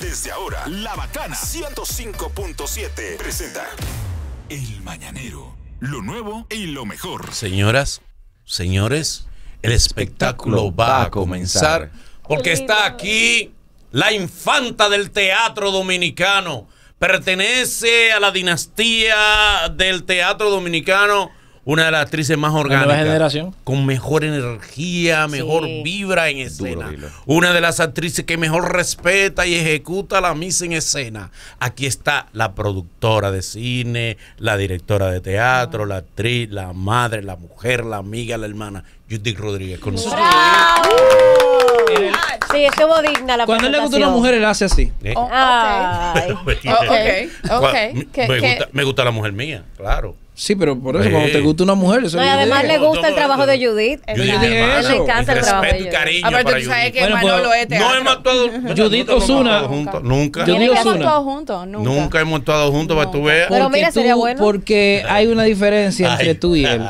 Desde ahora, La Bacana 105.7 presenta El Mañanero, lo nuevo y lo mejor. Señoras, señores, el espectáculo va a comenzar porque está aquí la infanta del teatro dominicano. Pertenece a la dinastía del teatro dominicano una de las actrices más orgánicas. generación. Con mejor energía, mejor vibra en escena. una de las actrices que mejor respeta y ejecuta la misa en escena. Aquí está la productora de cine, la directora de teatro, la actriz, la madre, la mujer, la amiga, la hermana, Judith Rodríguez con sí, estuvo digna la Cuando le gusta una mujer, él hace así. Me, Gusta, la mujer mía, claro. Sí, pero por eso, cuando te gusta una mujer, además le gusta el trabajo de Judith. Yo dije eso. encanta el trabajo de Judith. Aparte, ah, tú sabes que pues, No hemos actuado. Judith Osuna. Juntos, nunca. Hemos actuado juntos. Nunca. hemos actuado juntos para tú veas. Pero mira, Porque hay una diferencia entre tú y él.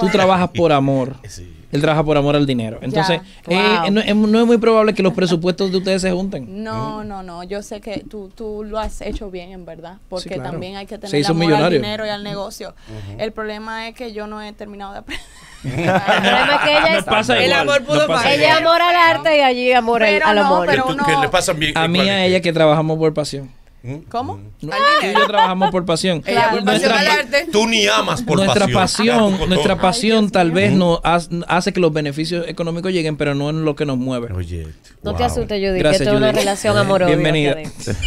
Tú trabajas por amor. Sí él trabaja por amor al dinero. Entonces, eh, eh, no, es, muy probable que los presupuestos de ustedes se junten. No, no, no. Yo sé que tú, tú lo has hecho bien, en verdad. Porque también hay que tener el amor al dinero y al negocio. El problema es que yo no he terminado de aprender. el problema que ella es, el amor Ella amor al arte y allí amor al, amor. a mí a ella que trabajamos por pasión. ¿Cómo? Mm. y yo trabajamos por pasión. tú ni amas por nuestra pasión. nuestra pasión tal vez nos hace que los beneficios económicos lleguen, pero no es lo que nos mueve. Oye, no te asustes, Judy, que es una relación amorosa. Bienvenida.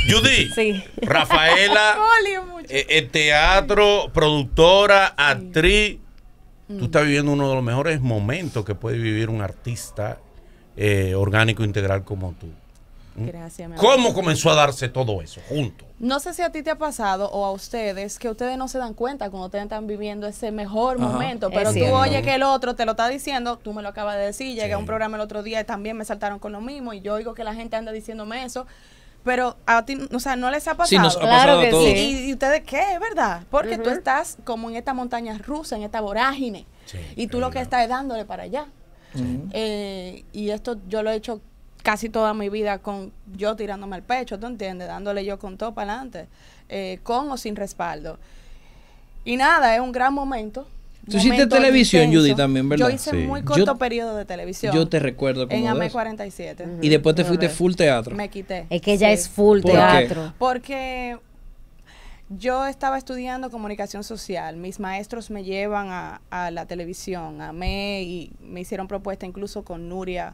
Judy, Rafaela, El eh, eh, teatro, productora, actriz. Tú mm. estás viviendo uno de los mejores momentos que puede vivir un artista eh, orgánico integral como tú. Mm. Gracias. ¿Cómo comenzó a darse todo eso junto? No sé si a ti te ha pasado o a ustedes que ustedes no se dan cuenta cuando ustedes están viviendo ese mejor momento, pero tú oyes que el otro te lo está diciendo, tú me lo acabas de decir, llegué a un programa el otro día y también me saltaron con lo mismo y yo oigo que la gente anda diciéndome eso pero a ti, o sea, no les ha pasado. claro que Sí. Y, ustedes qué, es verdad, porque tú estás como en esta montaña rusa, en esta vorágine, y tú lo que estás es dándole para allá. Eh, y esto yo lo he hecho casi toda mi vida con yo tirándome al pecho, ¿tú entiendes? Dándole yo con todo para adelante, eh, con o sin respaldo. Y nada, es un gran momento. Tú hiciste televisión, Judy, también, ¿verdad? Yo hice muy corto periodo de televisión. Yo te recuerdo como En AM47. Y después te fuiste full teatro. Me quité. Es que ya es full teatro. Porque yo estaba estudiando comunicación social. Mis maestros me llevan a, la televisión. a AME, y me hicieron propuesta incluso con Nuria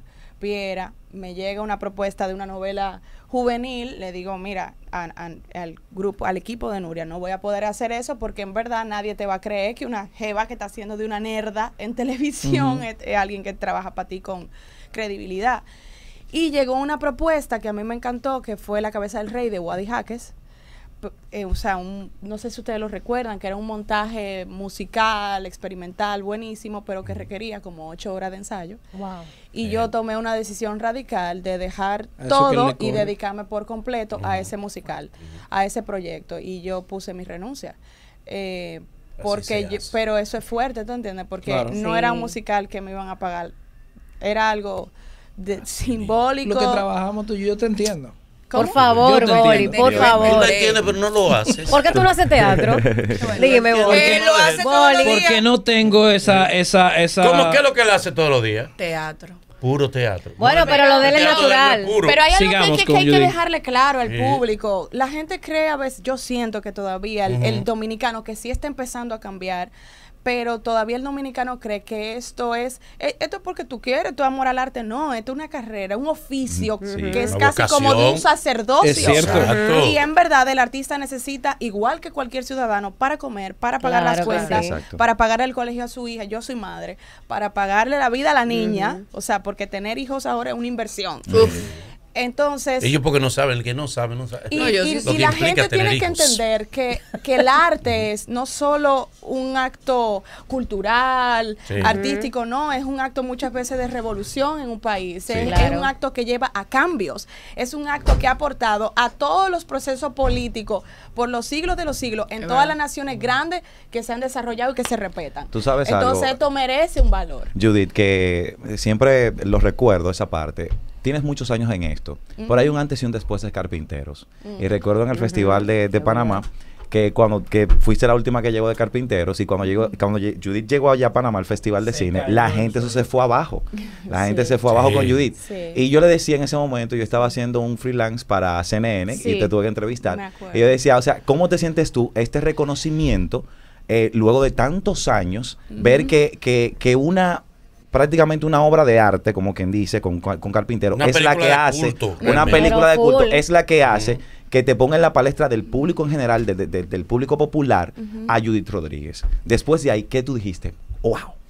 me llega una propuesta de una novela juvenil, le digo, mira, al grupo, al equipo de Nuria, no voy a poder hacer eso porque en verdad nadie te va a creer que una jeva que está haciendo de una nerda en televisión es, alguien que trabaja para ti con credibilidad. Y llegó una propuesta que a mí me encantó, que fue La Cabeza del Rey de Wadi Jaques, eh, o sea, no sé si ustedes lo recuerdan, que era un montaje musical, experimental, buenísimo, pero que requería como ocho horas de ensayo. Y yo tomé una decisión radical de dejar todo y dedicarme por completo a ese musical, a ese proyecto. Y yo puse mi renuncia. Eh, porque pero eso es fuerte, ¿tú entiendes? Porque no era un musical que me iban a pagar, era algo de, ah, simbólico. Lo que trabajamos tú y yo te entiendo. Por favor, Boli, por favor. Tú la pero no lo haces. ¿Por qué tú no haces teatro? Dime, ¿Por Él lo hace todos los días. Porque no tengo esa, esa, esa. ¿Cómo que es lo que él hace todos los días? Teatro. Puro teatro. Bueno, pero lo de él es natural. Pero hay algo que, hay que dejarle claro al público. La gente cree a veces, yo siento que todavía el dominicano que sí está empezando a cambiar, pero todavía el dominicano cree que esto es, e, esto es porque tú quieres, tu amor al arte, no, esto es una carrera, un oficio que es casi como de un sacerdocio. Y en verdad el artista necesita, igual que cualquier ciudadano, para comer, para pagar las cuentas, para pagar el colegio a su hija, yo soy madre, para pagarle la vida a la niña, o sea, porque tener hijos ahora es una inversión. Entonces. Ellos porque no saben, el que no sabe, no sabe. Y, no, la gente tiene que entender que, el arte es no solo un acto cultural, artístico, no, es un acto muchas veces de revolución en un país. Es, un acto que lleva a cambios. Es un acto que ha aportado a todos los procesos políticos por los siglos de los siglos, en todas las naciones grandes que se han desarrollado y que se respetan. Tú sabes Entonces esto merece un valor. Judith, que siempre lo recuerdo esa parte tienes muchos años en esto. Por ahí un antes y un después de Carpinteros. Y recuerdo en el Festival de, Panamá que cuando que fuiste la última que llegó de Carpinteros y cuando llegó cuando Judith llegó allá a Panamá al Festival de Cine, la gente se fue abajo. La gente se fue abajo con Judith. Y yo le decía en ese momento, yo estaba haciendo un freelance para CNN y te tuve que entrevistar. Y yo decía, o sea, ¿cómo te sientes tú este reconocimiento eh, luego de tantos años ver que, que, que una prácticamente una obra de arte, como quien dice, con, Carpintero. es la que hace una película de culto. Es la que hace que te ponga en la palestra del público en general, del público popular, a Judith Rodríguez. Después de ahí, ¿qué tú dijiste? ¡Wow!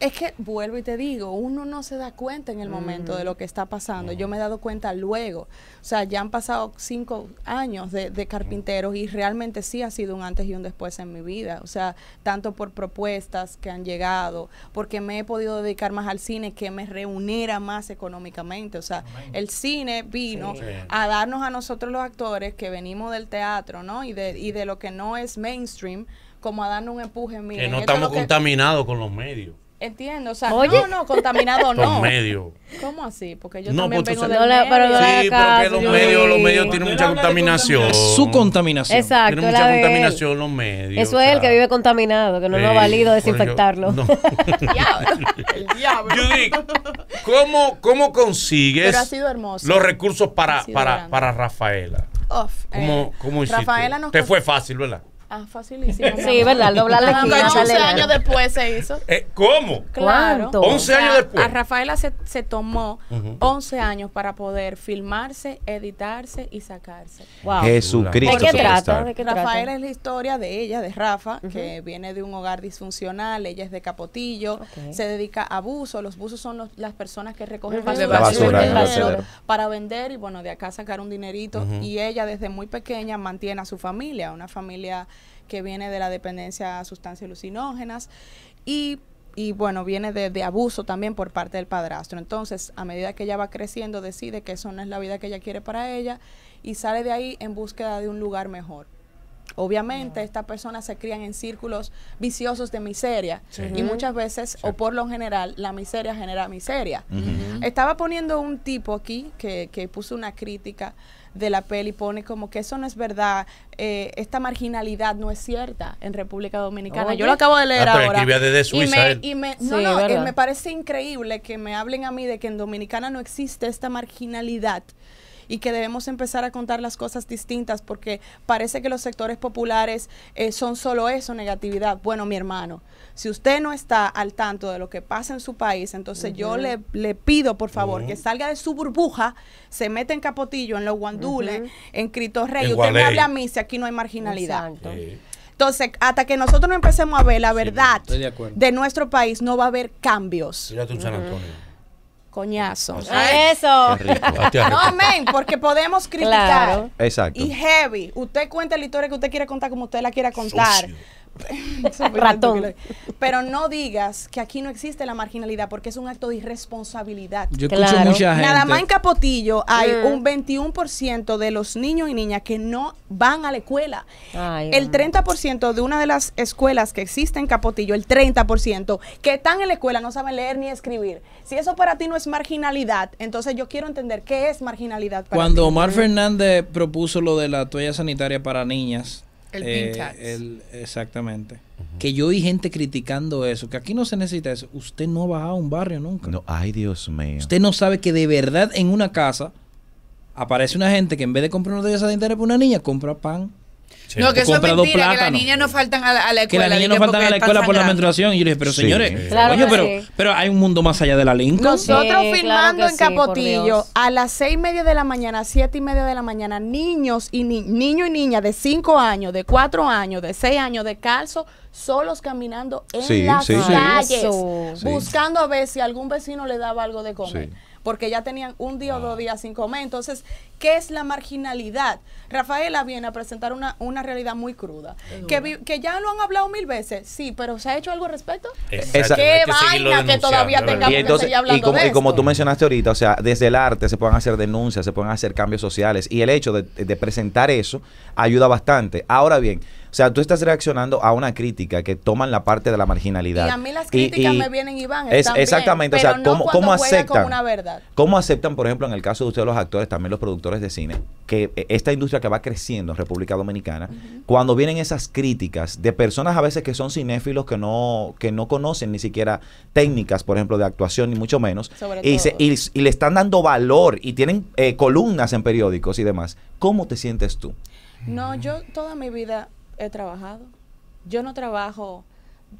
Es que vuelvo y te digo, uno no se da cuenta en el momento de mm. lo que está pasando. Yo me he dado cuenta luego. O sea, ya han pasado cinco años de, carpinteros y realmente sí ha sido un antes y un después en mi vida. O sea, tanto por propuestas que han llegado, porque me he podido dedicar más al cine, que me reuniera más económicamente. O sea, el cine vino a darnos a nosotros los actores que venimos del teatro, ¿no? Y de, y de lo que no es mainstream como a darnos un empuje. que no estamos contaminados con los medios. Entiendo, o sea, ¿Oye? no, no, contaminado no. medios. ¿Cómo así? Porque yo no, también pues, vengo de pero Sí, porque los medios, los medios tienen mucha contaminación. su contaminación. Exacto. Tienen mucha contaminación los medios. Eso es el que vive contaminado, que no lo ha valido desinfectarlo. Yo, el diablo. Judith, ¿cómo, ¿cómo consigues los recursos para, para, para Rafaela? ¿Cómo, eh, ¿Cómo hiciste? Rafaela nos Te fue fácil, ¿verdad? Ah, facilísimo. sí, ¿verdad? Doblar la esquina. 11 años después se hizo. Eh, ¿Cómo? Claro. 11 años después. A Rafaela se, tomó 11 años para poder filmarse, editarse y sacarse. Wow. Jesucristo. qué trata? Rafaela es la historia de ella, de Rafa, que viene de un hogar disfuncional. Ella es de Capotillo. Se dedica a buzos. Los buzos son las personas que recogen basura, para vender y, bueno, de acá sacar un dinerito. Y ella, desde muy pequeña, mantiene a su familia, una familia que viene de la dependencia a sustancias alucinógenas y, y bueno, viene de, de, abuso también por parte del padrastro. Entonces, a medida que ella va creciendo, decide que eso no es la vida que ella quiere para ella y sale de ahí en búsqueda de un lugar mejor. Obviamente, estas personas se crían en círculos viciosos de miseria y muchas veces, o por lo general, la miseria genera miseria. Estaba poniendo un tipo aquí que, puso una crítica de la peli, pone como que eso no es verdad, eh, esta marginalidad no es cierta en República Dominicana. Yo lo acabo de leer ah, ahora. me eh, parece increíble que me hablen a mí de que en Dominicana no existe esta marginalidad y que debemos empezar a contar las cosas distintas porque parece que los sectores populares eh, son solo eso, negatividad. Bueno, mi hermano, si usted no está al tanto de lo que pasa en su país, entonces yo le, pido, por favor, que salga de su burbuja, se mete en Capotillo, en Los Guandules, en Cristo Rey. usted me habla a mí si aquí no hay marginalidad. Entonces, hasta que nosotros no empecemos a ver la verdad de, nuestro país, no va a haber cambios. Mírate un San Antonio coñazo. Eso. No, amén, porque podemos criticar. Exacto. Y heavy. Usted cuenta la historia que usted quiere contar como usted la quiera contar. Ratón. Pero no digas que aquí no existe la marginalidad porque es un acto de irresponsabilidad. Yo escucho mucha gente. Nada más en Capotillo hay mm. un 21% de los niños y niñas que no van a la escuela. el 30% de una de las escuelas que existe en Capotillo, el 30% que están en la escuela no saben leer ni escribir. Si eso para ti no es marginalidad, entonces yo quiero entender qué es marginalidad para Cuando Omar Fernández propuso lo de la toalla sanitaria para niñas, eh, el exactamente. Que yo vi gente criticando eso, que aquí no se necesita eso. Usted no ha bajado a un barrio nunca. No, ay, Dios mío. Usted no sabe que de verdad en una casa aparece una gente que en vez de comprar una de de interés para una niña, compra pan. No, que eso es mentira, plátano. que las niñas no faltan a la, escuela. Que las niñas no faltan a la escuela por la menstruación. Y yo le dije, pero señores, oye, pero, pero hay un mundo más allá de la Lincoln. Nosotros filmando en Capotillo a las seis y media de la mañana, siete y media de la mañana, niños y ni y niñas de cinco años, de cuatro años, de seis años, de calzo, solos caminando en las calles, buscando a ver si algún vecino le daba algo de comer porque ya tenían un día o dos días sin comer. Entonces, ¿qué es la marginalidad? Rafaela viene a presentar una, realidad muy cruda, que, que ya lo han hablado mil veces, sí, pero ¿se ha hecho algo al respecto? ¿Qué vaina que todavía tengamos que seguir hablando y como, y como tú mencionaste ahorita, o sea, desde el arte se pueden hacer denuncias, se pueden hacer cambios sociales, y el hecho de, de presentar eso ayuda bastante. Ahora bien, o sea, tú estás reaccionando a una crítica que toman la parte de la marginalidad. Y a mí las críticas me vienen y van. exactamente, o sea, no ¿cómo, cómo aceptan? Una verdad. ¿Cómo aceptan, por ejemplo, en el caso de ustedes los actores, también los productores de cine, que eh, esta industria que va creciendo en República Dominicana, cuando vienen esas críticas de personas a veces que son cinéfilos que no, que no conocen ni siquiera técnicas, por ejemplo, de actuación, ni mucho menos, y, se, le están dando valor y tienen eh, columnas en periódicos y demás, ¿cómo te sientes tú? No, yo toda mi vida he trabajado. Yo no trabajo,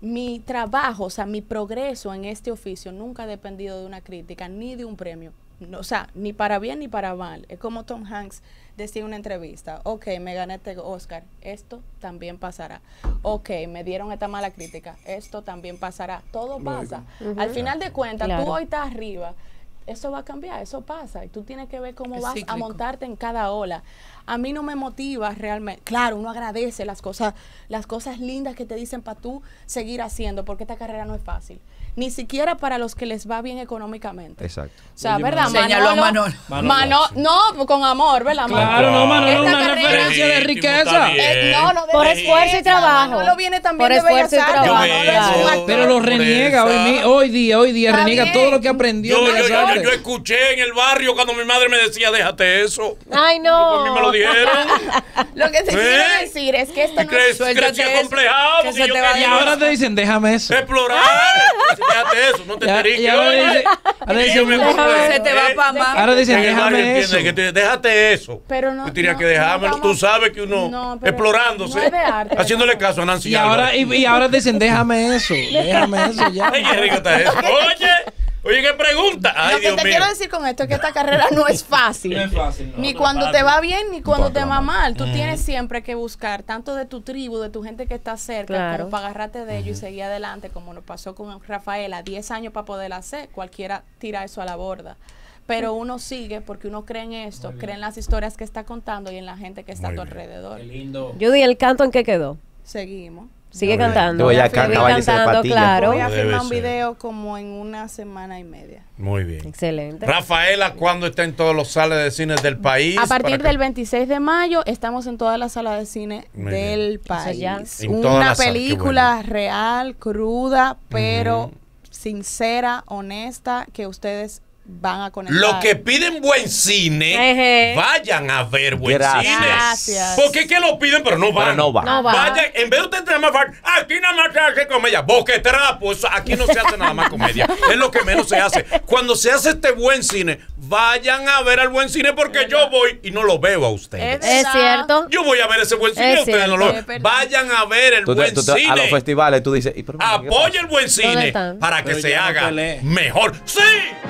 mi trabajo, o sea, mi progreso en este oficio nunca ha dependido de una crítica ni de un premio. No, o sea, ni para bien ni para mal. Es como Tom Hanks decía en una entrevista, ok, me gané este Oscar, esto también pasará. Ok, me dieron esta mala crítica, esto también pasará. Todo pasa. Al final de cuentas, tú hoy estás arriba, eso va a cambiar, eso pasa. Y tú tienes que ver cómo vas a montarte en cada ola. A mí no me motiva realmente. Claro, uno agradece las cosas, las cosas lindas que te dicen para tú seguir haciendo, porque esta carrera no es fácil ni siquiera para los que les va bien económicamente. Exacto. O sea, ¿verdad? Manolo, Señaló no, con amor, ¿verdad? Claro, no, Manolo es una referencia de riqueza. Eh, no, no, por esfuerzo y trabajo. lo viene también por de esfuerzo y trabajo. Pero lo reniega hoy, día, hoy día reniega todo lo que aprendió. Yo, yo, yo, yo, escuché en el barrio cuando mi madre me decía, déjate eso. Ay, no. Pues, a mí me lo dijeron. lo que te quiere ¿Eh? quiero decir es que esto no es... Creció complejado. Y ahora te dicen, déjame eso. Explorar. Ah déjate eso, no te enteriques. Ahora, dicen, déjame eso. Que déjate eso. Pero no. que dejarme tú sabes que uno explorándose, haciéndole caso a Nancy. Y ahora, y, ahora dicen, déjame eso. Déjame eso ya. eso. Oye. Oye, qué pregunta. Lo que te quiero decir con esto es que esta carrera no es fácil. ni cuando te va bien, ni cuando te va mal. Tú mm. tienes siempre que buscar, tanto de tu tribu, de tu gente que está cerca, para agarrarte de ellos y seguir adelante, como nos pasó con Rafaela, 10 años para poder hacer. Cualquiera tira eso a la borda pero mm. uno sigue porque uno cree en esto, cree en las historias que está contando y en la gente que está a tu alrededor. Qué lindo. ¿el canto en qué quedó? Seguimos. Sigue cantando. Voy a Sigue cantando, claro. Voy a filmar un video como en una semana y media. Muy bien. Excelente. Rafaela, ¿cuándo está en todos los salas de cine del país? A partir del 26 de mayo estamos en todas las salas de cine del país. Una película real, cruda, pero sincera, honesta, que ustedes van a conectar. Los que piden buen cine, vayan a ver buen cine. Porque es que lo piden, pero no van. no van. en vez de ustedes tener más aquí nada más se hace comedia. pues aquí no se hace nada más comedia. es lo que menos se hace. Cuando se hace este buen cine, vayan a ver al buen cine porque yo voy y no lo veo a ustedes. Es cierto. Yo voy a ver ese buen cine, ustedes no lo ven. Vayan a ver el buen cine. A los festivales tú dices, Apoya el buen cine para que se haga mejor. ¡Sí!